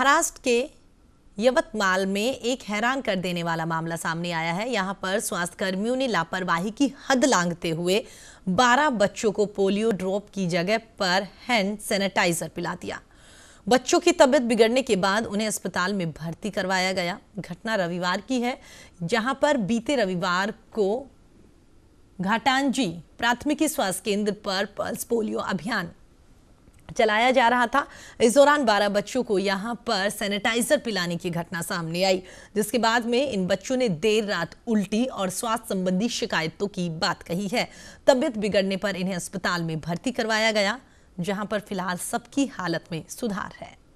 महाराष्ट्र के यवतमाल में एक हैरान कर देने वाला मामला सामने आया है यहाँ पर स्वास्थ्यकर्मियों ने लापरवाही की हद लांघते हुए 12 बच्चों को पोलियो ड्रॉप की जगह पर हैंड सैनिटाइजर पिला दिया बच्चों की तबीयत बिगड़ने के बाद उन्हें अस्पताल में भर्ती करवाया गया घटना रविवार की है जहां पर बीते रविवार को घाटांजी प्राथमिकी स्वास्थ्य केंद्र पर पल्स पोलियो अभियान चलाया जा रहा था इस दौरान 12 बच्चों को यहां पर सैनिटाइजर पिलाने की घटना सामने आई जिसके बाद में इन बच्चों ने देर रात उल्टी और स्वास्थ्य संबंधी शिकायतों की बात कही है तबियत बिगड़ने पर इन्हें अस्पताल में भर्ती करवाया गया जहां पर फिलहाल सबकी हालत में सुधार है